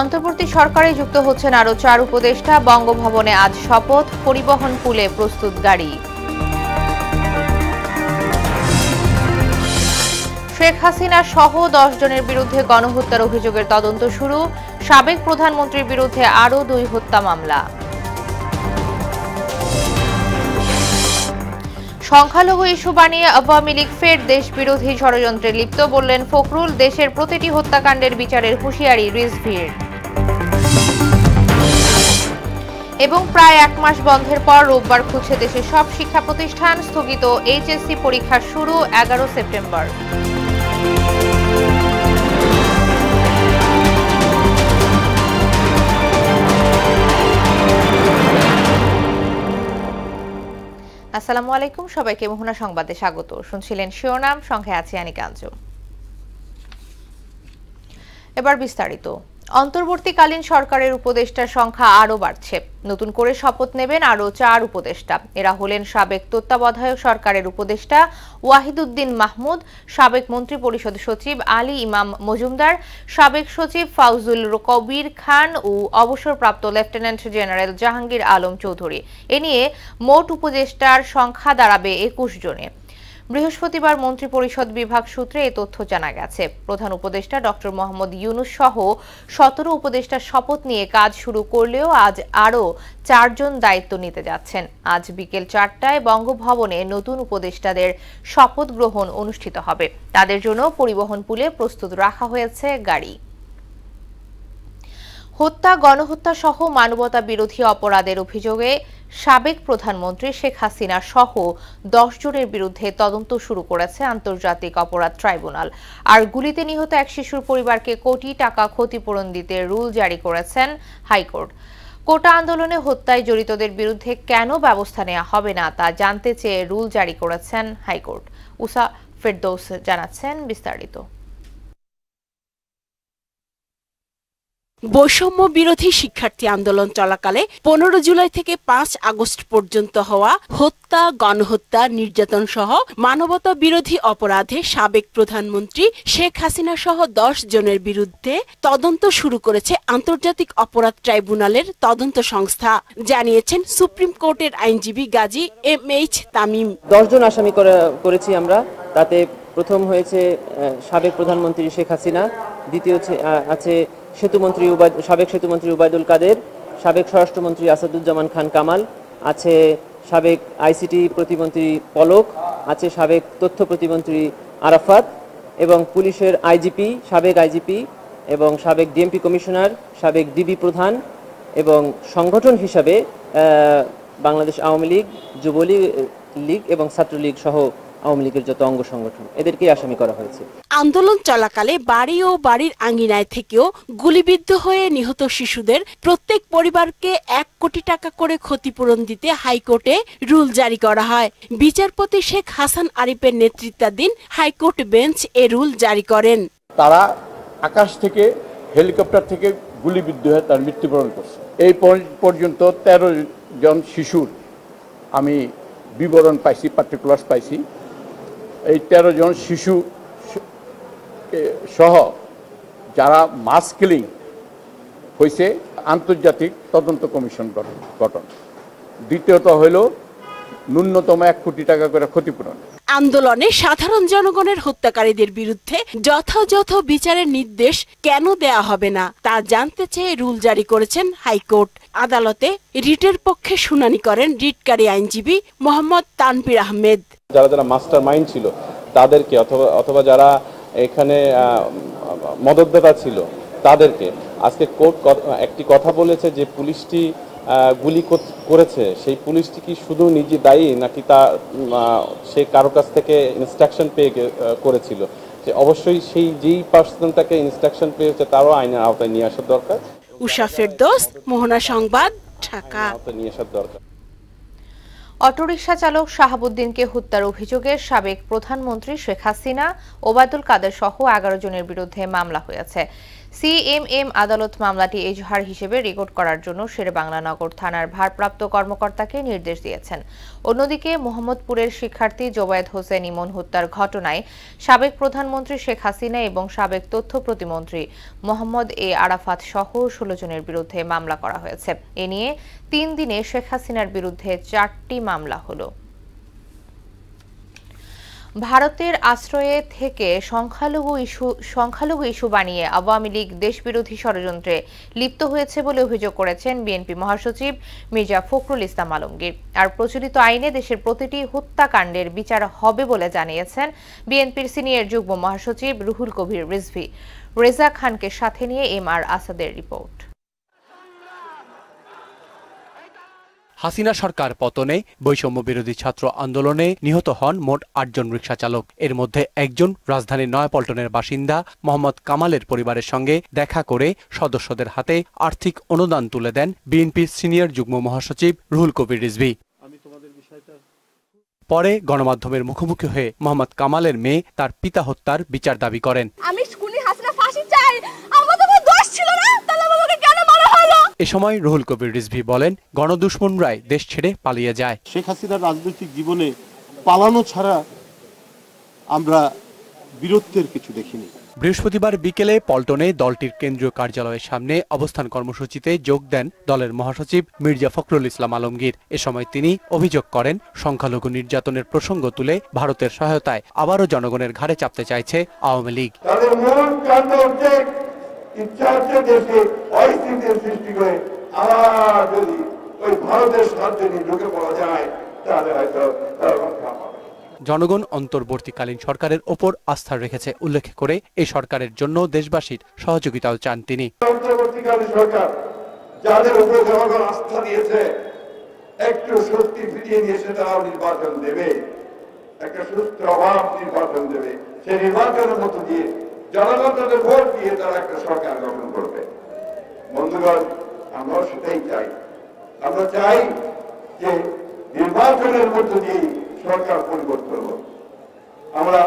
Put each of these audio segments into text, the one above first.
অন্তর্বর্তী সরকারে যুক্ত হচ্ছেন আরও চার উপদেষ্টা বঙ্গভবনে আজ শপথ পরিবহন পুলে প্রস্তুত গাড়ি শেখ হাসিনা সহ দশ জনের বিরুদ্ধে গণহত্যার অভিযোগের তদন্ত শুরু সাবেক প্রধানমন্ত্রীর বিরুদ্ধে আরও দুই হত্যা মামলা সংখ্যালঘু ইস্যু বানিয়ে আওয়ামী লীগ ফের দেশ বিরোধী ষড়যন্ত্রে লিপ্ত বললেন ফখরুল দেশের প্রতিটি হত্যাকাণ্ডের বিচারের হুঁশিয়ারি রিজভির এবং প্রায় এক মাস বন্ধের পর রোববার খুলছে দেশে সব শিক্ষা প্রতিষ্ঠান স্থগিত এইচএসসি পরীক্ষা শুরু এগারো সেপ্টেম্বর আসসালামু আলাইকুম সবাইকে মোহনা সংবাদে স্বাগত শুনছিলেন শিরোনাম সঙ্গে আছি আনিকা এবার বিস্তারিত অন্তর্বর্তীকালীন সরকারের উপদেষ্টার সংখ্যা আরও বাড়ছে নতুন করে শপথ নেবেন আরও চার উপদেষ্টা এরা হলেন সাবেক তত্ত্বাবধায়ক সরকারের উপদেষ্টা ওয়াহিদুদ্দিন মাহমুদ সাবেক মন্ত্রী পরিষদ সচিব আলী ইমাম মজুমদার সাবেক সচিব ফাউজুল কবির খান ও অবসরপ্রাপ্ত লেফটেন্যান্ট জেনারেল জাহাঙ্গীর আলম চৌধুরী এ নিয়ে মোট উপদেষ্টার সংখ্যা দাঁড়াবে একুশ জনে বৃহস্পতিবার মন্ত্রিপরিষদ বিভাগ সূত্রে এ তথ্য জানা গেছে প্রধান উপদেষ্টা ডক্টর মোহাম্মদ ইউনুস সহ সতেরো উপদেষ্টার শপথ নিয়ে কাজ শুরু করলেও আজ আরও চারজন দায়িত্ব নিতে যাচ্ছেন আজ বিকেল চারটায় বঙ্গভবনে নতুন উপদেষ্টাদের শপথ গ্রহণ অনুষ্ঠিত হবে তাদের জন্য পরিবহন পুলে প্রস্তুত রাখা হয়েছে গাড়ি হত্যা গণহত্যা সহ মানবতা বিরোধী অপরাধের অভিযোগে সাবেক প্রধানমন্ত্রী শেখ হাসিনা সহ দশ জনের বিরুদ্ধে তদন্ত শুরু করেছে আন্তর্জাতিক অপরাধ ট্রাইব্যুনাল আর গুলিতে নিহত এক শিশুর পরিবারকে কোটি টাকা ক্ষতিপূরণ দিতে রুল জারি করেছেন হাইকোর্ট কোটা আন্দোলনে হত্যায় জড়িতদের বিরুদ্ধে কেন ব্যবস্থা নেওয়া হবে না তা জানতে চেয়ে রুল জারি করেছেন হাইকোর্ট উষা ফেরদৌস জানাচ্ছেন বিস্তারিত বৈষম্য বিরোধী শিক্ষার্থী আন্দোলন চলাকালে পনেরো জুলাই থেকে পাঁচ আগস্ট পর্যন্ত হওয়া হত্যা গণহত্যা নির্যাতন সহ মানবতা বিরোধী অপরাধে সাবেক প্রধানমন্ত্রী শেখ হাসিনা সহ দশ জনের বিরুদ্ধে তদন্ত শুরু করেছে আন্তর্জাতিক অপরাধ ট্রাইব্যুনালের তদন্ত সংস্থা জানিয়েছেন সুপ্রিম কোর্টের আইনজীবী গাজী এম এইচ তামিম দশজন আসামি করেছি আমরা তাতে প্রথম হয়েছে সাবেক প্রধানমন্ত্রী শেখ হাসিনা দ্বিতীয় আছে সেতুমন্ত্রী সাবেক সেতুমন্ত্রী উবায়দুল কাদের সাবেক স্বরাষ্ট্রমন্ত্রী আসাদুজ্জামান খান কামাল আছে সাবেক আইসিটি প্রতিমন্ত্রী পলক আছে সাবেক তথ্য প্রতিমন্ত্রী আরাফাত এবং পুলিশের আইজিপি সাবেক আইজিপি এবং সাবেক ডিএমপি কমিশনার সাবেক ডিবি প্রধান এবং সংগঠন হিসাবে বাংলাদেশ আওয়ামী লীগ যুবলীগ লীগ এবং ছাত্রলীগ সহ আওয়ামী লীগের যত অঙ্গ সংগঠন এদেরকেই আসামি করা হয়েছে আন্দোলন চলাকালে বাড়ি ও বাড়ির আঙ্গিনায় থেকেও গুলিবিদ্ধ হয়ে নিহত শিশুদের প্রত্যেক পরিবারকে এক কোটি টাকা করে ক্ষতিপূরণ দিতে হাইকোর্টে রুল জারি করা হয় বিচারপতি শেখ হাসান আরিফের নেতৃত্বাধীন হাইকোর্ট বেঞ্চ এ রুল জারি করেন তারা আকাশ থেকে হেলিকপ্টার থেকে গুলিবিদ্ধ হয়ে তার মৃত্যুবরণ করছে এই পর্যন্ত ১৩ জন শিশুর আমি বিবরণ পাইছি পার্টিকুলার পাইছি এই তেরো জন শিশু সহ যারা মাস কিলিং হয়েছে আন্তর্জাতিক তদন্ত কমিশন গঠন দ্বিতীয়ত হইল ন্যূনতম এক কোটি টাকা করে ক্ষতিপূরণ আন্দোলনে সাধারণ জনগণের হত্যাকারীদের বিরুদ্ধে যথাযথ বিচারের নির্দেশ কেন দেয়া হবে না তা জানতে চেয়ে রুল জারি করেছেন হাইকোর্ট আদালতে রিটের পক্ষে শুনানি করেন রিটকারী আইনজীবী মোহাম্মদ তানপির আহমেদ যারা যারা মাস্টার মাইন্ড ছিল তাদেরকে অথবা অথবা যারা এখানে মদতদাতা ছিল তাদেরকে আজকে কোর্ট একটি কথা বলেছে যে পুলিশটি গুলি করেছে সেই পুলিশটি কি শুধু নিজে দায়ী নাকি তা সে কারো কাছ থেকে ইনস্ট্রাকশন পেয়ে করেছিল যে অবশ্যই সেই যেই পার্সন তাকে ইনস্ট্রাকশন পেয়েছে তারও আইনের আওতায় নিয়ে আসার দরকার উষা ফেরদোস মোহনা সংবাদ ঢাকা অটোরিকশা চালক শাহাবুদ্দিনকে হত্যার অভিযোগে সাবেক প্রধানমন্ত্রী শেখ হাসিনা ওবায়দুল কাদের সহ এগারো জনের বিরুদ্ধে মামলা হয়েছে সিএমএম আদালত মামলাটি এজহার হিসেবে রেকর্ড করার জন্য শেরেবাংলানগর নগর থানার ভারপ্রাপ্ত কর্মকর্তাকে নির্দেশ দিয়েছেন অন্যদিকে মোহাম্মদপুরের শিক্ষার্থী জোবায়েদ হোসেন ইমন হত্যার ঘটনায় সাবেক প্রধানমন্ত্রী শেখ হাসিনা এবং সাবেক তথ্য প্রতিমন্ত্রী মোহাম্মদ এ আরাফাত সহ ষোল জনের বিরুদ্ধে মামলা করা হয়েছে এ নিয়ে তিন দিনে শেখ হাসিনার বিরুদ্ধে চারটি মামলা হলো ভারতের আশ্রয়ে থেকে সংখ্যালঘু ইস্যু সংখ্যালঘু ইস্যু বানিয়ে আওয়ামী লীগ দেশবিরোধী ষড়যন্ত্রে লিপ্ত হয়েছে বলে অভিযোগ করেছেন বিএনপি মহাসচিব মির্জা ফখরুল ইসলাম আলমগীর আর প্রচলিত আইনে দেশের প্রতিটি হত্যাকাণ্ডের বিচার হবে বলে জানিয়েছেন বিএনপির সিনিয়র যুগ্ম মহাসচিব রুহুল কবির রিজভি রেজা খানকে সাথে নিয়ে এম আর আসাদের রিপোর্ট হাসিনা সরকার পতনে বৈষম্য বিরোধী ছাত্র আন্দোলনে নিহত হন মোট আটজন রিক্সা চালক এর মধ্যে একজন রাজধানীর নয়াপল্টনের বাসিন্দা মোহাম্মদ কামালের পরিবারের সঙ্গে দেখা করে সদস্যদের হাতে আর্থিক অনুদান তুলে দেন বিএনপির সিনিয়র যুগ্ম মহাসচিব রুহুল কবির রিজভি পরে গণমাধ্যমের মুখোমুখি হয়ে মোহাম্মদ কামালের মেয়ে তার পিতা হত্যার বিচার দাবি করেন আমি হাসিনা ফাঁসি চাই এ সময় রুহুল কবির রিজভি বলেন রায় দেশ ছেড়ে পালিয়ে যায় শেখ হাসিনার রাজনৈতিক জীবনে পালানো ছাড়া আমরা বীরত্বের কিছু দেখিনি বৃহস্পতিবার বিকেলে পল্টনে দলটির কেন্দ্রীয় কার্যালয়ের সামনে অবস্থান কর্মসূচিতে যোগ দেন দলের মহাসচিব মির্জা ফখরুল ইসলাম আলমগীর এ সময় তিনি অভিযোগ করেন সংখ্যালঘু নির্যাতনের প্রসঙ্গ তুলে ভারতের সহায়তায় আবারও জনগণের ঘাড়ে চাপতে চাইছে আওয়ামী লীগ ইচ্ছা দেশে অস্থিতির সৃষ্টি করে আবার যদি ওই ভারতের সাহায্যে ঢুকে পড়া যায় তাহলে হয়তো জনগণ অন্তর্বর্তীকালীন সরকারের ওপর আস্থা রেখেছে উল্লেখ করে এই সরকারের জন্য দেশবাসীর সহযোগিতাও চান তিনি অন্তর্বর্তীকালীন সরকার যাদের উপর জনগণ আস্থা দিয়েছে একটু শক্তি ফিরিয়ে নিয়েছে তারাও নির্বাচন দেবে একটা সুস্থ অভাব নির্বাচন দেবে সেই নির্বাচনের মতো দিয়ে জনগণ ভোট দিয়ে তারা একটা সরকার গঠন করবে বন্ধুগণ সেটাই চাই আমরা চাই যে নির্বাচনের দিয়ে সরকার পরিবর্তন হোক আমরা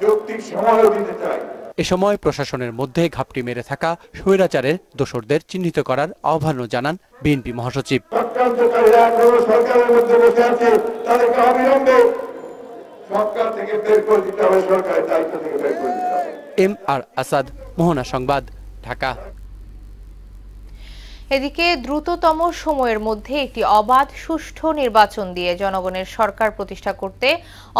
যৌক্তিক সময়ও দিতে চাই এ সময় প্রশাসনের মধ্যে ঘাপটি মেরে থাকা স্বৈরাচারের দোষরদের চিহ্নিত করার আহ্বানও জানান বিএনপি মহাসচিব সরকারের মধ্যে বসে আছে তাদেরকে অবিলম্বে থেকে বের করে দিতে হবে সরকারের দায়িত্ব থেকে বের করে দিতে হবে এম আর আসাদ মোহনা সংবাদ ঢাকা এদিকে দ্রুততম সময়ের মধ্যে একটি অবাধ সুষ্ঠু নির্বাচন দিয়ে জনগণের সরকার প্রতিষ্ঠা করতে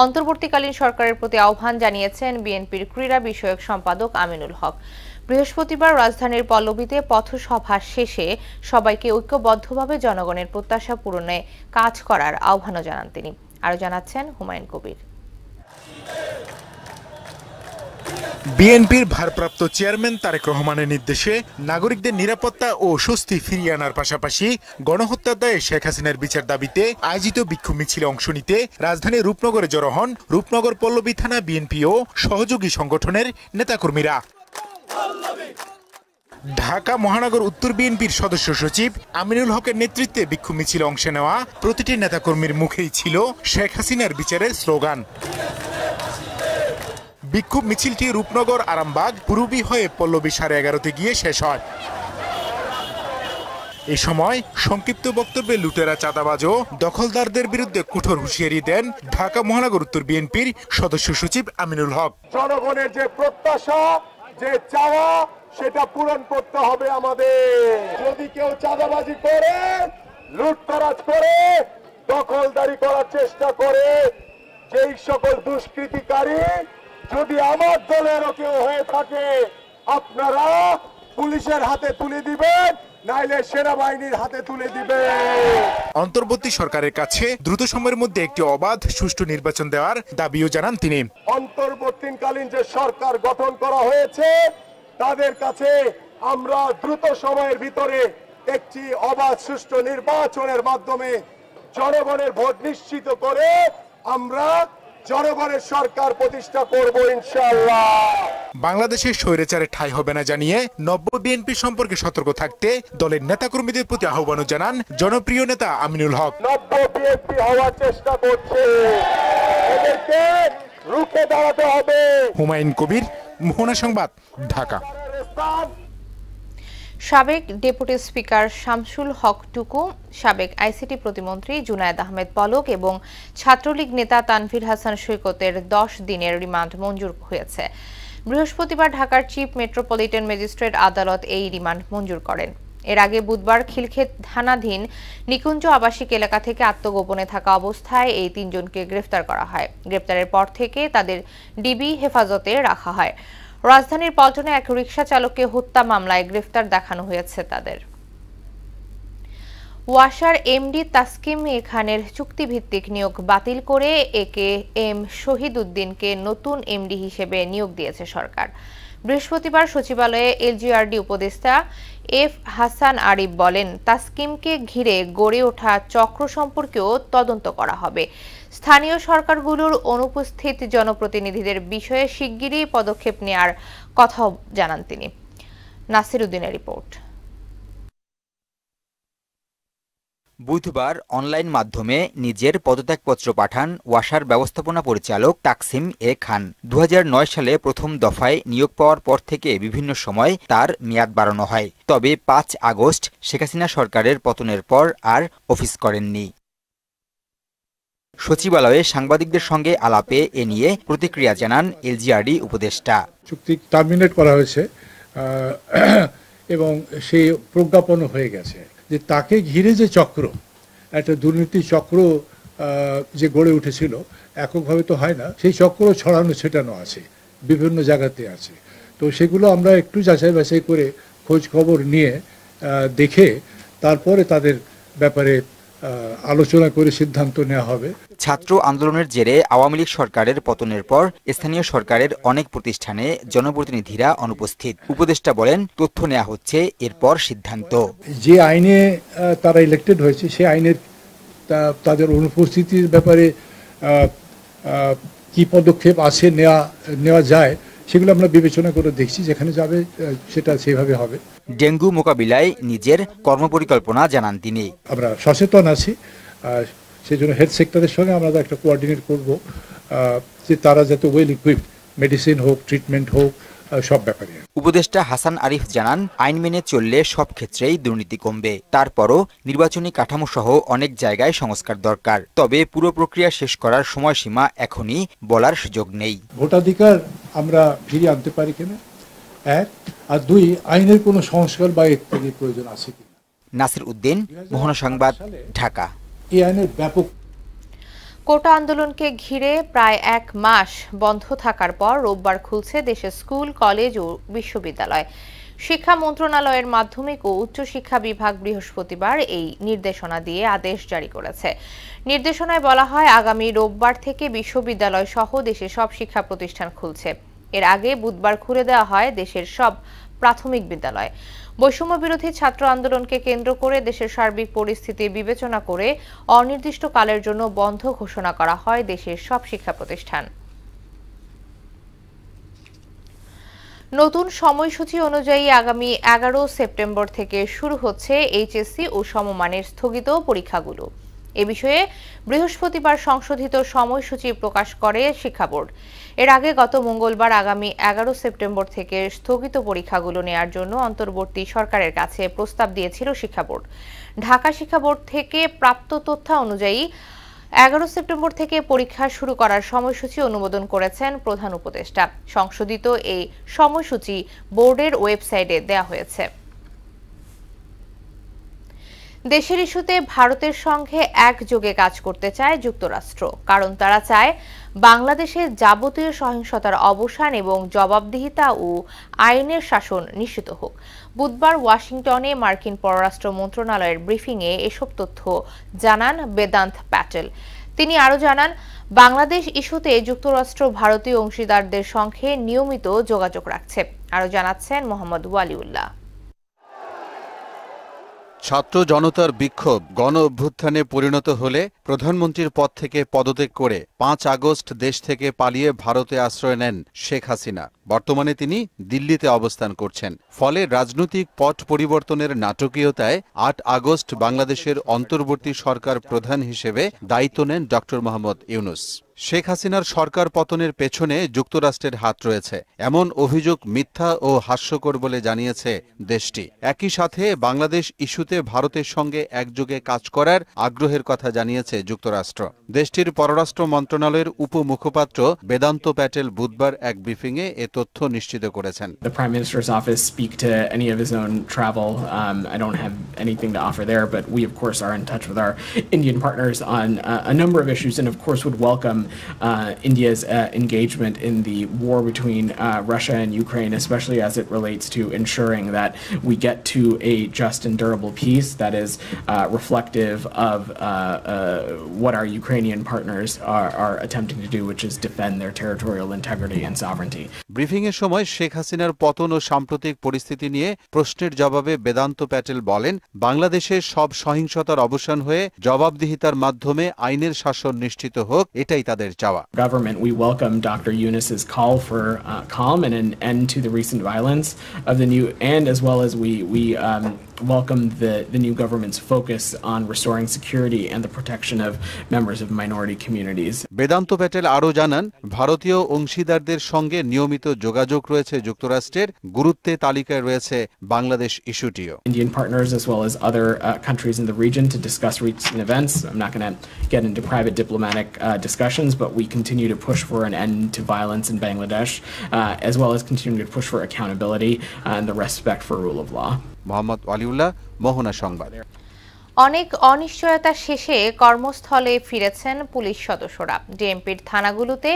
অন্তর্বর্তীকালীন সরকারের প্রতি আহ্বান জানিয়েছেন বিএনপির ক্রীড়া বিষয়ক সম্পাদক আমিনুল হক বৃহস্পতিবার রাজধানীর পল্লবীতে পথসভা শেষে সবাইকে ঐক্যবদ্ধভাবে জনগণের প্রত্যাশা পূরণে কাজ করার আহ্বানও জানান তিনি আরও জানাচ্ছেন হুমায়ুন কবির বিএনপির ভারপ্রাপ্ত চেয়ারম্যান তারেক রহমানের নির্দেশে নাগরিকদের নিরাপত্তা ও স্বস্তি ফিরিয়ে আনার পাশাপাশি গণহত্যার দায়ে শেখ হাসিনার বিচার দাবিতে আয়োজিত বিক্ষোভ মিছিলে অংশ নিতে রাজধানী রূপনগরে জড়ো হন রূপনগর পল্লবী থানা বিএনপি ও সহযোগী সংগঠনের নেতাকর্মীরা ঢাকা মহানগর উত্তর বিএনপির সদস্য সচিব আমিনুল হকের নেতৃত্বে বিক্ষোভ মিছিলে অংশ নেওয়া প্রতিটি নেতাকর্মীর মুখেই ছিল শেখ হাসিনার বিচারের স্লোগান বিক্ষোভ মিছিলটি রূপনগর আরামবাগ পূর্বী হয়ে পল্লবী সাড়ে এগারোতে গিয়ে শেষ হয় এ সময় সংক্ষিপ্ত বক্তব্যে লুটেরা চাঁদাবাজও দখলদারদের বিরুদ্ধে কঠোর হুঁশিয়ারি দেন ঢাকা মহানগর উত্তর বিএনপির সদস্য সচিব আমিনুল হক জনগণের যে প্রত্যাশা যে চাওয়া সেটা পূরণ করতে হবে আমাদের যদি কেউ চাঁদাবাজি করে লুটতরাজ করে দখলদারি করার চেষ্টা করে যেই সকল দুষ্কৃতিকারী যদি আমার দলেরও কেউ হয়ে থাকে আপনারা পুলিশের হাতে তুলে দিবেন নাইলে সেনাবাহিনীর হাতে তুলে দিবে অন্তর্বর্তী সরকারের কাছে দ্রুত সময়ের মধ্যে একটি অবাধ সুষ্ঠু নির্বাচন দেওয়ার দাবিও জানান তিনি অন্তর্বর্তীকালীন যে সরকার গঠন করা হয়েছে তাদের কাছে আমরা দ্রুত সময়ের ভিতরে একটি অবাধ সুষ্ঠু নির্বাচনের মাধ্যমে জনগণের ভোট নিশ্চিত করে আমরা জনগণের সরকার প্রতিষ্ঠা করব ইনশাআল্লাহ বাংলাদেশের স্বৈরাচারে ঠাই হবে না জানিয়ে নব্য বিএনপি সম্পর্কে সতর্ক থাকতে দলের নেতাকর্মীদের প্রতি আহ্বানও জানান জনপ্রিয় নেতা আমিনুল হক নব্য বিএনপি হওয়ার চেষ্টা করছে এদেরকে রুখে দাঁড়াতে হবে হুমায়ুন কবির মোহনা সংবাদ ঢাকা সাবেক ডেপুটি স্পিকার শামসুল হক টুকু সাবেক আইসিটি প্রতিমন্ত্রী জুনায়দ আহমেদ পলক এবং ছাত্রলীগ নেতা তানভীর হাসান সৈকতের দশ দিনের রিমান্ড মঞ্জুর হয়েছে বৃহস্পতিবার ঢাকার চিফ মেট্রোপলিটন ম্যাজিস্ট্রেট আদালত এই রিমান্ড মঞ্জুর করেন এর আগে বুধবার খিলক্ষেত থানাধীন নিকুঞ্জ আবাসিক এলাকা থেকে আত্মগোপনে থাকা অবস্থায় এই তিনজনকে গ্রেফতার করা হয় গ্রেফতারের পর থেকে তাদের ডিবি হেফাজতে রাখা হয় রাজধানীর পল্টনে এক রিকশা চালককে হত্যা মামলায় গ্রেফতার দেখানো হয়েছে তাদের ওয়াসার এমডি তাসকিম এখানের চুক্তিভিত্তিক নিয়োগ বাতিল করে একে এম শহীদ উদ্দিনকে নতুন এমডি হিসেবে নিয়োগ দিয়েছে সরকার বৃহস্পতিবার সচিবালয়ে এলজিআরডি উপদেষ্টা এফ হাসান আরিফ বলেন তাসকিমকে ঘিরে গড়ে ওঠা চক্র সম্পর্কেও তদন্ত করা হবে স্থানীয় সরকারগুলোর অনুপস্থিত জনপ্রতিনিধিদের বিষয়ে শিগগিরই পদক্ষেপ নেওয়ার কথাও জানান তিনি নাসির রিপোর্ট বুধবার অনলাইন মাধ্যমে নিজের পদত্যাগপত্র পাঠান ওয়াসার ব্যবস্থাপনা পরিচালক তাকসিম এ খান দু সালে প্রথম দফায় নিয়োগ পাওয়ার পর থেকে বিভিন্ন সময় তার মেয়াদ বাড়ানো হয় তবে পাঁচ আগস্ট শেখ হাসিনা সরকারের পতনের পর আর অফিস করেননি সচিবালয়ে সাংবাদিকদের সঙ্গে আলাপে এ নিয়ে প্রতিক্রিয়া জানান এলজিআরডি উপদেষ্টা চুক্তি টার্মিনেট করা হয়েছে এবং সেই প্রজ্ঞাপনও হয়ে গেছে যে তাকে ঘিরে যে চক্র একটা দুর্নীতি চক্র যে গড়ে উঠেছিল এককভাবে তো হয় না সেই চক্র ছড়ানো ছেটানো আছে বিভিন্ন জায়গাতে আছে তো সেগুলো আমরা একটু যাচাই বাছাই করে খোঁজ খবর নিয়ে দেখে তারপরে তাদের ব্যাপারে আলোচনা করে সিদ্ধান্ত নেওয়া হবে ছাত্র আন্দোলনের জেরে আওয়ামী লীগ সরকারের পতনের পর স্থানীয় সরকারের অনেক প্রতিষ্ঠানে জনপ্রতিনিধিরা অনুপস্থিত উপদেষ্টা বলেন তথ্য নেওয়া হচ্ছে এরপর সিদ্ধান্ত যে আইনে তারা ইলেক্টেড হয়েছে সেই আইনের তাদের অনুপস্থিতির ব্যাপারে কি পদক্ষেপ আছে নেওয়া নেওয়া যায় সেগুলো আমরা বিবেচনা করে দেখছি যেখানে যাবে সেটা সেভাবে হবে ডেঙ্গু মোকাবিলায় নিজের কর্মপরিকল্পনা জানান তিনি আমরা সচেতন আছি সেই জন্য হেলথ সেক্টরের সঙ্গে আমরা একটা কোঅর্ডিনেট করব যে তারা যাতে ওয়েল ইকুইপড মেডিসিন হোক ট্রিটমেন্ট হোক সব ব্যাপারে উপদেষ্টা হাসান আরিফ জানান আইন মেনে চললে সব ক্ষেত্রেই দুর্নীতি কমবে তারপরও নির্বাচনী কাঠামো সহ অনেক জায়গায় সংস্কার দরকার তবে পুরো প্রক্রিয়া শেষ করার সময়সীমা এখনই বলার সুযোগ নেই ভোটাধিকার আমরা ফিরিয়ে আনতে পারি কিনা এক আর দুই আইনের কোনো সংস্কার বা ইত্যাদি প্রয়োজন আছে কিনা নাসির উদ্দিন মোহনা সংবাদ ঢাকা এই আইনের ব্যাপক কোটা আন্দোলনকে ঘিরে প্রায় এক মাস বন্ধ থাকার পর রোববার খুলছে দেশের স্কুল কলেজ ও বিশ্ববিদ্যালয় শিক্ষা মন্ত্রণালয়ের মাধ্যমিক ও উচ্চশিক্ষা বিভাগ বৃহস্পতিবার এই নির্দেশনা দিয়ে আদেশ জারি করেছে নির্দেশনায় বলা হয় আগামী রোববার থেকে বিশ্ববিদ্যালয় সহ দেশের সব শিক্ষা প্রতিষ্ঠান খুলছে এর আগে বুধবার খুলে দেওয়া হয় দেশের সব প্রাথমিক বিদ্যালয় বৈষম্য বিরোধী ছাত্র আন্দোলনকে কেন্দ্র করে দেশের সার্বিক পরিস্থিতি বিবেচনা করে অনির্দিষ্টকালের জন্য বন্ধ ঘোষণা করা হয় দেশের সব শিক্ষা প্রতিষ্ঠান নতুন সময়সূচি অনুযায়ী আগামী এগারো সেপ্টেম্বর থেকে শুরু হচ্ছে এইচএসসি ও সমমানের স্থগিত পরীক্ষাগুলো এ বিষয়ে বৃহস্পতিবার সংশোধিত সময়সূচি প্রকাশ করে শিক্ষা বোর্ড এর আগে গত মঙ্গলবার আগামী এগারো সেপ্টেম্বর থেকে স্থগিত পরীক্ষাগুলো নেয়ার জন্য অন্তর্বর্তী সরকারের কাছে প্রস্তাব দিয়েছিল শিক্ষা বোর্ড ঢাকা শিক্ষা বোর্ড থেকে প্রাপ্ত তথ্য অনুযায়ী এগারো সেপ্টেম্বর থেকে পরীক্ষা শুরু করার সময়সূচি অনুমোদন করেছেন প্রধান উপদেষ্টা সংশোধিত এই সময়সূচি বোর্ডের ওয়েবসাইটে দেয়া হয়েছে দেশের ইস্যুতে ভারতের সঙ্গে একযোগে কাজ করতে চায় যুক্তরাষ্ট্র কারণ তারা চায় বাংলাদেশের যাবতীয় সহিংসতার অবসান এবং জবাবদিহিতা ও আইনের শাসন নিশ্চিত হোক বুধবার ওয়াশিংটনে মার্কিন পররাষ্ট্র মন্ত্রণালয়ের ব্রিফিংয়ে এসব তথ্য জানান বেদান্ত প্যাটেল তিনি আরও জানান বাংলাদেশ ইস্যুতে যুক্তরাষ্ট্র ভারতীয় অংশীদারদের সঙ্গে নিয়মিত যোগাযোগ রাখছে আরও জানাচ্ছেন মোহাম্মদ ওয়ালিউল্লাহ ছাত্র জনতার বিক্ষোভ গণ অভ্যুত্থানে পরিণত হলে প্রধানমন্ত্রীর পদ থেকে পদত্যাগ করে পাঁচ আগস্ট দেশ থেকে পালিয়ে ভারতে আশ্রয় নেন শেখ হাসিনা বর্তমানে তিনি দিল্লিতে অবস্থান করছেন ফলে রাজনৈতিক পট পরিবর্তনের নাটকীয়তায় আট আগস্ট বাংলাদেশের অন্তর্বর্তী সরকার প্রধান হিসেবে দায়িত্ব নেন ড মোহাম্মদ ইউনুস শেখ হাসিনার সরকার পতনের পেছনে যুক্তরাষ্ট্রের হাত রয়েছে এমন অভিযোগ মিথ্যা ও হাস্যকর বলে জানিয়েছে দেশটি একই সাথে বাংলাদেশ ইস্যুতে ভারতের সঙ্গে একযোগে কাজ করার আগ্রহের কথা জানিয়েছে The Prime Minister's office speak to any of his own travel. Um, I don't have anything to offer there, but we of course are in touch with our Indian partners on uh, a number of issues and of course would welcome uh, India's uh, engagement in the war between Russia and Ukraine, especially as it relates to ensuring that we get to a just and durable peace that is reflective of what our Ukrainian partners are, are attempting to do, which is defend their territorial integrity and sovereignty. Briefing এর সময় শেখ হাসিনার পতন ও সাম্প্রতিক পরিস্থিতি নিয়ে প্রশ্নের জবাবে বেদান্ত প্যাটেল বলেন বাংলাদেশে সব সহিংসতার অবসান হয়ে জবাবদিহিতার মাধ্যমে আইনের শাসন নিশ্চিত হোক এটাই তাদের চাওয়া Government we welcome Dr. Yunus's call for uh, calm and an end to the recent violence of the new and as well as we we um, welcome the the new government's focus on restoring security and the protection protection of members of minority communities. Vedanta Patel আরও জানান ভারতীয় অংশীদারদের সঙ্গে নিয়মিত যোগাযোগ রয়েছে যুক্তরাষ্ট্রের গুরুত্বে তালিকায় রয়েছে Bangladesh ইস্যুটিও Indian partners as well as other uh, countries in the region to discuss recent events. I'm not going to get into private diplomatic uh, discussions, but we continue to push for an end to violence in Bangladesh, uh, as well as continue to push for accountability and the respect for rule of law. Mohammad Waliullah মোহনা সংবাদ অনেক অনিশ্চয়তা শেষে কর্মস্থলে ফিরেছেন police সদস্যরা ডিএমপির থানাগুলোতে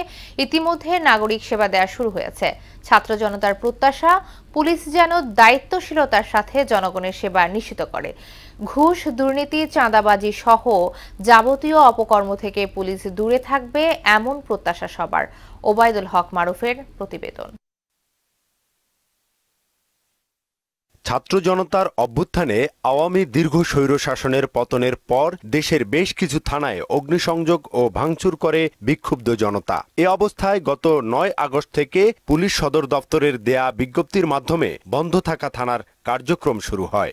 ইতিমধ্যে নাগরিক সেবা দেয়া শুরু হয়েছে ছাত্র জনতার প্রত্যাশা পুলিশ যেন দায়িত্বশীলতার সাথে জনগণের সেবা নিশ্চিত করে ঘুষ দুর্নীতি চাঁদাবাজি সহ যাবতীয় অপকর্ম থেকে পুলিশ দূরে থাকবে এমন প্রত্যাশা সবার ওবায়দুল হক মারুফের প্রতিবেদন ছাত্র জনতার অভ্যুত্থানে আওয়ামী দীর্ঘ স্বৈরশাসনের পতনের পর দেশের বেশ কিছু থানায় অগ্নিসংযোগ ও ভাঙচুর করে বিক্ষুব্ধ জনতা এ অবস্থায় গত নয় আগস্ট থেকে পুলিশ সদর দপ্তরের দেয়া বিজ্ঞপ্তির মাধ্যমে বন্ধ থাকা থানার কার্যক্রম শুরু হয়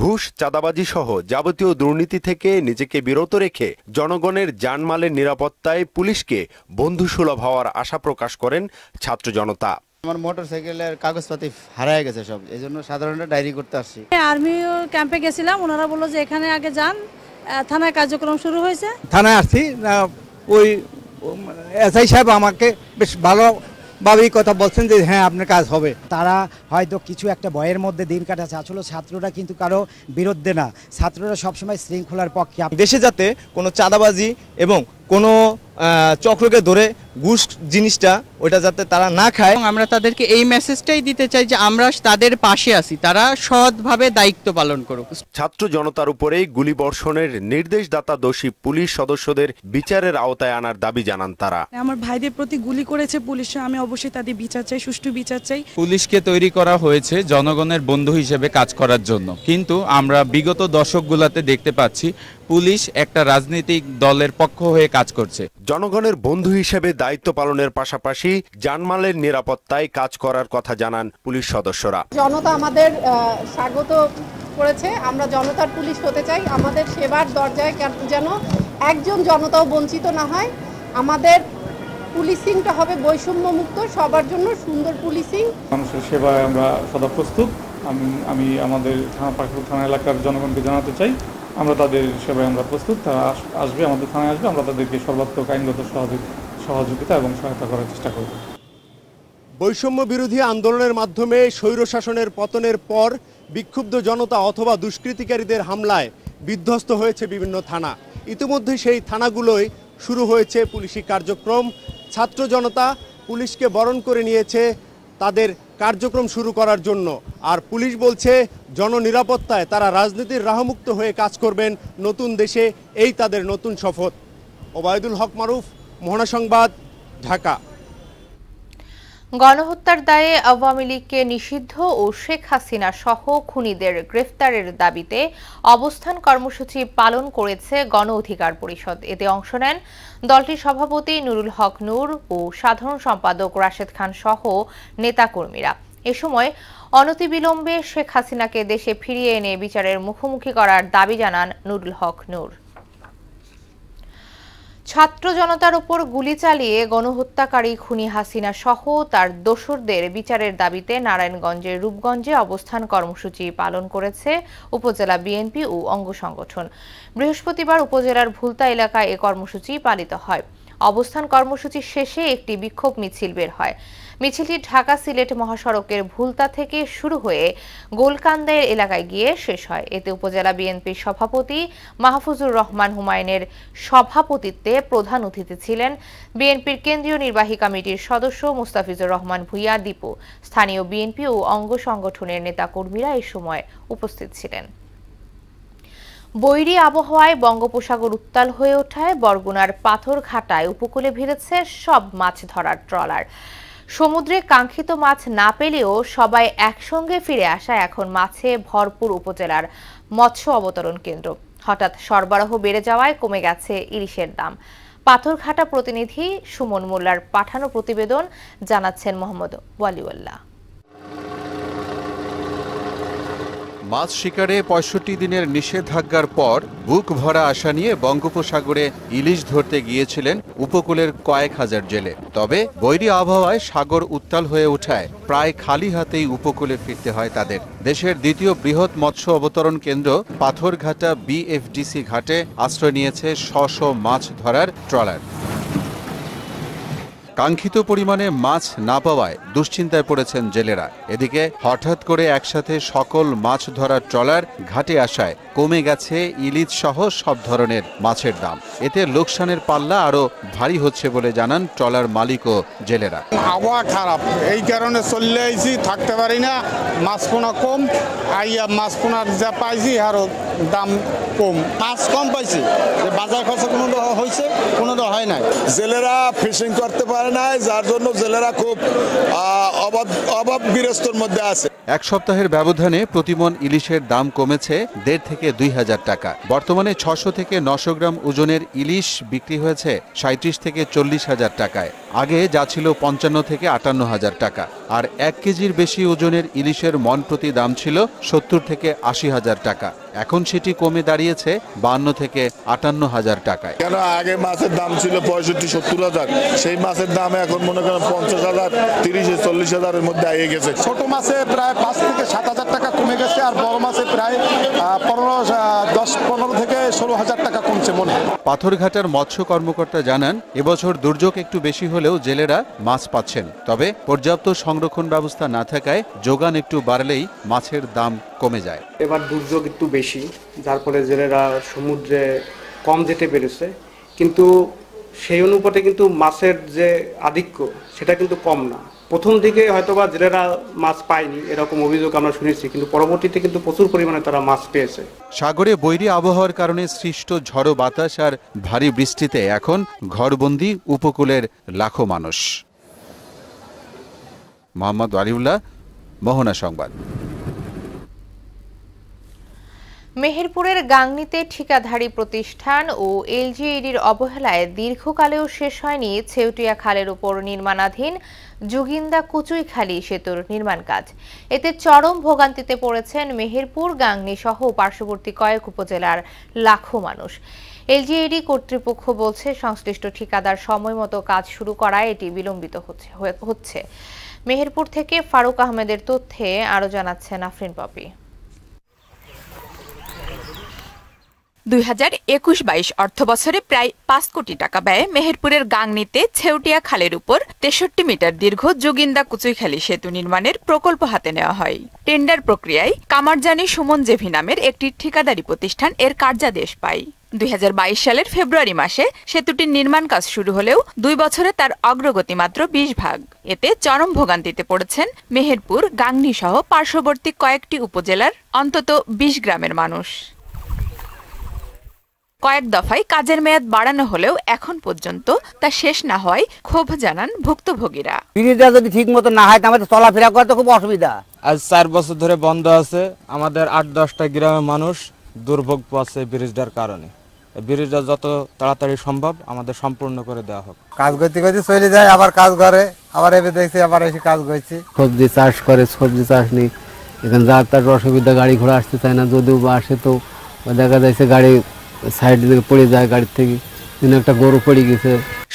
ঘুষ চাঁদাবাজি সহ যাবতীয় দুর্নীতি থেকে নিজেকে বিরত রেখে জনগণের জানমালের নিরাপত্তায় পুলিশকে বন্ধুসুলভ হওয়ার আশা প্রকাশ করেন ছাত্র জনতা আমার মোটর সাইকেলের কাগজপাতি হারায় গেছে সব এই জন্য সাধারণত ডায়েরি করতে আসছি আর্মি ক্যাম্পে গেছিলাম ওনারা বললো যে এখানে আগে যান থানায় কার্যক্রম শুরু হয়েছে থানায় আসছি ওই এসআই সাহেব আমাকে বেশ ভালো ভাবেই কথা বলছেন যে হ্যাঁ আপনার কাজ হবে তারা হয়তো কিছু একটা ভয়ের মধ্যে দিন কাটাচ্ছে আসলে ছাত্ররা কিন্তু কারো বিরুদ্ধে না ছাত্ররা সবসময় শৃঙ্খলার পক্ষে দেশে যাতে কোনো চাঁদাবাজি এবং কোনো চক্রকে ধরে ঘুষ জিনিসটা ওটা যাতে তারা না খায় আমরা তাদেরকে এই মেসেজটাই দিতে চাই যে আমরা তাদের পাশে আছি তারা সৎভাবে দায়িত্ব পালন করুক ছাত্র জনতার উপরেই গুলিবর্ষণের নির্দেশদাতা দোষী পুলিশ সদস্যদের বিচারের আওতায় আনার দাবি জানান তারা আমার ভাইদের প্রতি গুলি করেছে পুলিশ আমি অবশ্যই তাদের বিচার চাই সুষ্ঠু বিচার চাই পুলিশকে তৈরি করা হয়েছে জনগণের বন্ধু হিসেবে কাজ করার জন্য কিন্তু আমরা বিগত দশকগুলাতে দেখতে পাচ্ছি পুলিশ একটা রাজনৈতিক দলের পক্ষ হয়ে কাজ করছে জনগণের বন্ধু হিসেবে দায়িত্ব পালনের পাশাপাশি জানমালের নিরাপত্তায় কাজ করার কথা জানান পুলিশ সদস্যরা জনতা আমাদের স্বাগত করেছে আমরা জনতার পুলিশ হতে চাই আমাদের সেবার দরজায় যেন একজন জনতাও বঞ্চিত না হয় আমাদের পুলিশিংটা হবে বৈষম্য মুক্ত সবার জন্য সুন্দর পুলিশিং মানুষের সেবায় আমরা সদা প্রস্তুত আমি আমি আমাদের থানা পাখিপুর থানা এলাকার জনগণকে জানাতে চাই আমরা তাদের হিসেবে আমরা প্রস্তুত তারা আসবে আমাদের থানায় আসবে আমরা তাদেরকে সর্বাত্মক আইনগত সহযোগিতা এবং সহায়তা করার চেষ্টা করব বৈষম্য বিরোধী আন্দোলনের মাধ্যমে স্বৈরশাসনের পতনের পর বিক্ষুব্ধ জনতা অথবা দুষ্কৃতিকারীদের হামলায় বিধ্বস্ত হয়েছে বিভিন্ন থানা ইতিমধ্যে সেই থানাগুলোই শুরু হয়েছে পুলিশি কার্যক্রম ছাত্র জনতা পুলিশকে বরণ করে নিয়েছে তাদের কার্যক্রম শুরু করার জন্য আর পুলিশ বলছে জননিরাপত্তায় তারা রাজনীতির রাহমুক্ত হয়ে কাজ করবেন নতুন দেশে এই তাদের নতুন শপথ ওবায়দুল হক মারুফ মোহনা সংবাদ ঢাকা গণহত্যার দায়ে আওয়ামী লীগকে নিষিদ্ধ ও শেখ হাসিনা সহ খুনিদের গ্রেফতারের দাবিতে অবস্থান কর্মসূচি পালন করেছে গণ অধিকার পরিষদ এতে অংশ নেন দলটির সভাপতি নুরুল হক নূর ও সাধারণ সম্পাদক রাশেদ খান সহ নেতাকর্মীরা এ সময় অনতিবিলম্বে শেখ হাসিনাকে দেশে ফিরিয়ে এনে বিচারের মুখোমুখি করার দাবি জানান নুরুল হক নূর ছাত্র জনতার উপর গুলি চালিয়ে গণহত্যাকারী খুনি হাসিনা সহ তার দোসরদের বিচারের দাবিতে নারায়ণগঞ্জের রূপগঞ্জে অবস্থান কর্মসূচি পালন করেছে উপজেলা বিএনপি ও অঙ্গ সংগঠন বৃহস্পতিবার উপজেলার ভুলতা এলাকায় এ কর্মসূচি পালিত হয় অবস্থান কর্মসূচি শেষে একটি বিক্ষোভ মিছিল বের হয় মিছিলটি ঢাকা সিলেট মহাসড়কের ভুলতা থেকে শুরু হয়ে গোলকান্দায়ের এলাকায় গিয়ে শেষ হয় এতে উপজেলা বিএনপির সভাপতি মাহফুজুর রহমান হুমায়ুনের সভাপতিত্বে প্রধান অতিথি ছিলেন বিএনপির কেন্দ্রীয় নির্বাহী কমিটির সদস্য মুস্তাফিজুর রহমান ভুইয়া দীপু স্থানীয় বিএনপি ও অঙ্গ সংগঠনের নেতাকর্মীরা এ সময় উপস্থিত ছিলেন বৈরি আবহাওয়ায় বঙ্গোপসাগর উত্তাল হয়ে ওঠায় বরগুনার পাথরঘাটায় উপকূলে ভিড়েছে সব মাছ ধরার ট্রলার সমুদ্রে কাঙ্ক্ষিত মাছ না পেলেও সবাই একসঙ্গে ফিরে আসা এখন মাছে ভরপুর উপজেলার মৎস্য অবতরণ কেন্দ্র হঠাৎ সরবরাহ বেড়ে যাওয়ায় কমে গেছে ইলিশের দাম পাথরঘাটা প্রতিনিধি সুমন মোল্লার পাঠানো প্রতিবেদন জানাচ্ছেন মোহাম্মদ ওয়ালিউল্লাহ মাছ শিকারে পঁয়ষট্টি দিনের নিষেধাজ্ঞার পর বুক ভরা আশা নিয়ে বঙ্গোপসাগরে ইলিশ ধরতে গিয়েছিলেন উপকূলের কয়েক হাজার জেলে তবে বৈরী আবহাওয়ায় সাগর উত্তাল হয়ে ওঠায় প্রায় খালি হাতেই উপকূলে ফিরতে হয় তাদের দেশের দ্বিতীয় বৃহৎ মৎস্য অবতরণ কেন্দ্র পাথরঘাটা বিএফডিসি ঘাটে আশ্রয় নিয়েছে শ মাছ ধরার ট্রলার কাঙ্ক্ষিত পরিমাণে মাছ না পাওয়ায় দুশ্চিন্তায় পড়েছেন জেলেরা এদিকে হঠাৎ করে একসাথে সকল মাছ ধরার ট্রলার ঘাটে আসায় কমে গেছে ইলিশ সহ সব ধরনের মাছের দাম এতে লোকসানের পাল্লা আরও ভারী হচ্ছে বলে জানান ট্রলার মালিক ও জেলেরা আবহাওয়া খারাপ এই কারণে চললে আইছি থাকতে পারি না মাছ পোনা কম আইয়া মাছ পোনার যা পাইছি আরো দাম কম মাছ কম পাইছি বাজার খরচা কোনো হয়েছে কোনো হয় নাই জেলেরা ফিশিং করতে পারে নাই যার জন্য জেলেরা খুব অভাব অভাব বিরস্তর মধ্যে আছে এক সপ্তাহের ব্যবধানে প্রতিমন ইলিশের দাম কমেছে দেড় থেকে থেকে দুই হাজার টাকা বর্তমানে ছশো থেকে নশো গ্রাম ওজনের ইলিশ বিক্রি হয়েছে সাঁত্রিশ থেকে চল্লিশ হাজার টাকায় আগে যা ছিল পঞ্চান্ন থেকে আটান্ন হাজার টাকা আর এক কেজির বেশি ওজনের ইলিশের মন প্রতি দাম ছিল সত্তর থেকে আশি হাজার টাকা এখন সেটি কমে দাঁড়িয়েছে বান্ন থেকে আটান্ন হাজার টাকায় কেন আগে মাছের দাম ছিল পঁয়ষট্টি সত্তর হাজার সেই মাছের দাম এখন মনে করেন পঞ্চাশ হাজার তিরিশ চল্লিশ হাজারের মধ্যে আগে গেছে ছোট মাছে প্রায় পাঁচ থেকে সাত হাজার টাকা কমে গেছে আর বড় মাছে প্রায় পনেরো দশ পনেরো থেকে ষোলো হাজার টাকা কমছে মনে পাথরঘাটার মৎস্য কর্মকর্তা জানান এবছর দুর্যোগ একটু বেশি হলেও জেলেরা মাছ পাচ্ছেন তবে পর্যাপ্ত সংরক্ষণ ব্যবস্থা না থাকায় যোগান একটু বাড়লেই মাছের দাম কমে যায় এবার দুর্যোগ একটু বেশি যার ফলে জেলেরা সমুদ্রে কম যেতে পেরেছে কিন্তু সেই অনুপাতে কিন্তু মাছের যে আধিক্য সেটা কিন্তু কম না প্রথম দিকে হয়তোবা জেলেরা মাছ পায়নি এরকম অভিযোগ আমরা শুনেছি কিন্তু পরবর্তীতে কিন্তু প্রচুর পরিমাণে তারা মাছ পেয়েছে সাগরে বৈরী আবহাওয়ার কারণে সৃষ্ট ঝড়ো বাতাস আর ভারী বৃষ্টিতে এখন ঘরবন্দি উপকূলের লাখো মানুষ মোহাম্মদ আলিউল্লাহ মোহনা সংবাদ মেহেরপুরের গাংনিতে ঠিকাধারী প্রতিষ্ঠান ও এলজিইডির অবহেলায় দীর্ঘকালেও শেষ হয়নি ছেউটিয়া খালের উপর নির্মাণাধীন জুগিন্দা কুচুইখালি সেতুর নির্মাণ কাজ এতে চরম ভোগান্তিতে পড়েছেন মেহেরপুর গাংনি সহ পার্শ্ববর্তী কয়েক উপজেলার লাখো মানুষ এলজিইডি কর্তৃপক্ষ বলছে সংশ্লিষ্ট ঠিকাদার সময়মতো কাজ শুরু করায় এটি বিলম্বিত হচ্ছে মেহেরপুর থেকে ফারুক আহমেদের তথ্যে আরও জানাচ্ছেন আফরিন পপি দুই হাজার একুশ বাইশ অর্থ বছরে প্রায় পাঁচ কোটি টাকা ব্যয়ে মেহেরপুরের গাংনিতে ছেউটিয়া খালের উপর তেষট্টি মিটার দীর্ঘ যোগিন্দা কুচুইখালী সেতু নির্মাণের প্রকল্প হাতে নেওয়া হয় টেন্ডার প্রক্রিয়ায় কামারজানি সুমন জেভি নামের একটি ঠিকাদারি প্রতিষ্ঠান এর কার্যাদেশ পায় দুই সালের ফেব্রুয়ারি মাসে সেতুটির নির্মাণ কাজ শুরু হলেও দুই বছরে তার অগ্রগতি মাত্র বিশ ভাগ এতে চরম ভোগান্তিতে পড়েছেন মেহেরপুর গাংনি সহ পার্শ্ববর্তী কয়েকটি উপজেলার অন্তত বিশ গ্রামের মানুষ কয়েক দফায় কাজের মেয়াদ বাড়ানো হলেও এখন পর্যন্ত তা শেষ না হয় ক্ষোভ জানান ভুক্তভোগীরা ব্রিজটা যদি ঠিক মতো না হয় আমাদের চলাফেরা করতে খুব অসুবিধা আজ চার বছর ধরে বন্ধ আছে আমাদের আট দশটা গ্রামের মানুষ দুর্ভোগ পাচ্ছে ব্রিজটার কারণে ব্রিজটা যত তাড়াতাড়ি সম্ভব আমাদের সম্পূর্ণ করে দেওয়া হোক কাজ করতে করতে চলে যায় আবার কাজ করে আবার এবে দেখছি আবার এসে কাজ করছি সবজি চাষ করে সবজি চাষ নেই এখানে যার তার অসুবিধা গাড়ি ঘোড়া আসতে চায় না যদিও বা আসে তো দেখা যাচ্ছে গাড়ি সাইড থেকে পড়ে যায় গাড়ির থেকে একটা গরু পড়ে গেছে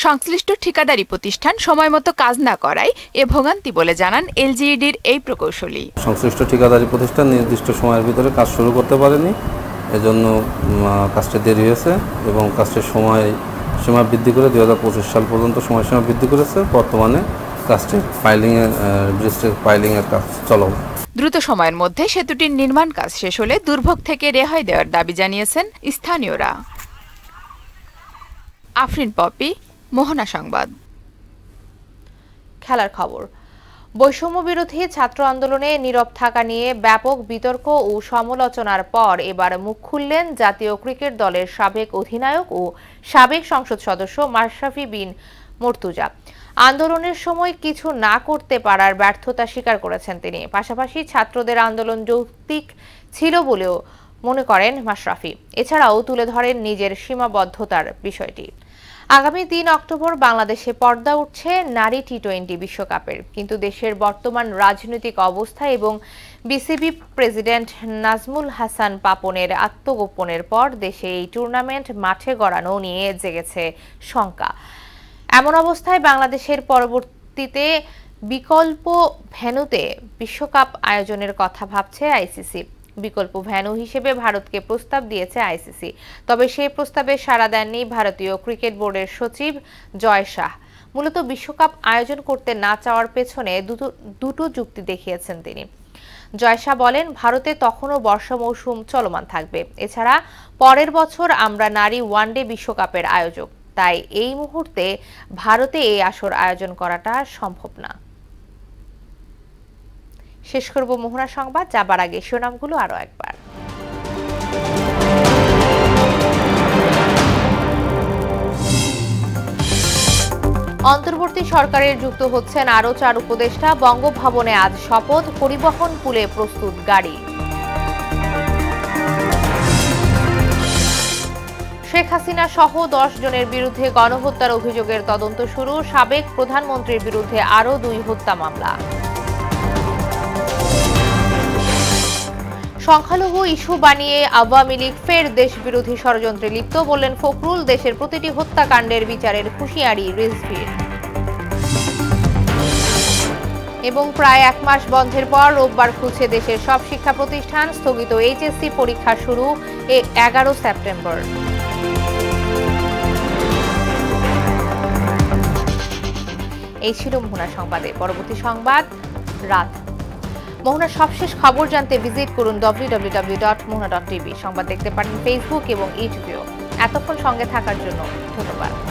সংশ্লিষ্ট ঠিকাদারি প্রতিষ্ঠান সময় মতো কাজ না করায় এ ভোগান্তি বলে জানান এলজিইডির এই প্রকৌশলী সংশ্লিষ্ট ঠিকাদারি প্রতিষ্ঠান নির্দিষ্ট সময়ের ভিতরে কাজ শুরু করতে পারেনি এজন্য কাজটা দেরি হয়েছে এবং কাজটির সময় সীমা বৃদ্ধি করে দু সাল পর্যন্ত সময়সীমা বৃদ্ধি করেছে বর্তমানে কাজটি পাইলিংয়ের ব্রিজটির পাইলিংয়ের কাজ চলমান দ্রুত সময়ের মধ্যে সেতুটির নির্মাণ কাজ শেষ হলে দুর্ভোগ থেকে রেহাই দেওয়ার দাবি জানিয়েছেন স্থানীয়রা আফরিন পপি মোহনা সংবাদ খেলার খবর বৈষম্য বিরোধী ছাত্র আন্দোলনে নীরব থাকা নিয়ে ব্যাপক বিতর্ক ও সমালোচনার পর এবার মুখ খুললেন জাতীয় ক্রিকেট দলের সাবেক অধিনায়ক ও সাবেক সংসদ সদস্য মাশরাফি বিন মর্তুজা আন্দোলনের সময় কিছু না করতে পারার ব্যর্থতা স্বীকার করেছেন তিনি পাশাপাশি ছাত্রদের আন্দোলন যৌক্তিক ছিল বলেও মনে করেন মাশরাফি এছাড়াও তুলে ধরেন নিজের সীমাবদ্ধতার বিষয়টি আগামী তিন অক্টোবর বাংলাদেশে পর্দা উঠছে নারী টি টোয়েন্টি বিশ্বকাপের কিন্তু দেশের বর্তমান রাজনৈতিক অবস্থা এবং বিসিবি প্রেসিডেন্ট নাজমুল হাসান পাপনের আত্মগোপনের পর দেশে এই টুর্নামেন্ট মাঠে গড়ানো নিয়ে জেগেছে শঙ্কা এমন অবস্থায় বাংলাদেশের পরবর্তীতে বিকল্প ভেনুতে বিশ্বকাপ আয়োজনের কথা ভাবছে আইসিসি বিকল্প ভ্যানু হিসেবে ভারতকে প্রস্তাব দিয়েছে আইসিসি তবে সেই প্রস্তাবে সাড়া দেননি ভারতীয় ক্রিকেট বোর্ডের সচিব জয় শাহ মূলত বিশ্বকাপ আয়োজন করতে না চাওয়ার পেছনে দুটো যুক্তি দেখিয়েছেন তিনি জয়শা বলেন ভারতে তখনও বর্ষা মৌসুম চলমান থাকবে এছাড়া পরের বছর আমরা নারী ওয়ানডে বিশ্বকাপের আয়োজক তাই এই মুহূর্তে ভারতে এই আসর আয়োজন করাটা সম্ভব না শেষ করব মোহনা সংবাদ যাবার আগে শিরোনামগুলো আরও একবার অন্তর্বর্তী সরকারের যুক্ত হচ্ছেন আরও চার উপদেষ্টা বঙ্গভবনে আজ শপথ পরিবহন পুলে প্রস্তুত গাড়ি শেখ হাসিনা সহ দশ জনের বিরুদ্ধে গণহত্যার অভিযোগের তদন্ত শুরু সাবেক প্রধানমন্ত্রীর বিরুদ্ধে আরও দুই হত্যা মামলা সংখ্যালঘু ইস্যু বানিয়ে আওয়ামী লীগ ফের দেশ বিরোধী ষড়যন্ত্রে লিপ্ত বললেন ফখরুল দেশের প্রতিটি হত্যাকাণ্ডের বিচারের হুঁশিয়ারি রিজভির এবং প্রায় এক মাস বন্ধের পর রোববার খুলছে দেশের সব শিক্ষা প্রতিষ্ঠান স্থগিত এইচএসসি পরীক্ষা শুরু এগারো সেপ্টেম্বর এই ছিল মোহনা সংবাদে পরবর্তী সংবাদ রাত মোহনার সবশেষ খবর জানতে ভিজিট করুন ডব্লিউডব্লিউডব্লিউ ডট মোহনা ডট টিভি সংবাদ দেখতে পারেন ফেসবুক এবং ইউটিউবেও এতক্ষণ সঙ্গে থাকার জন্য ধন্যবাদ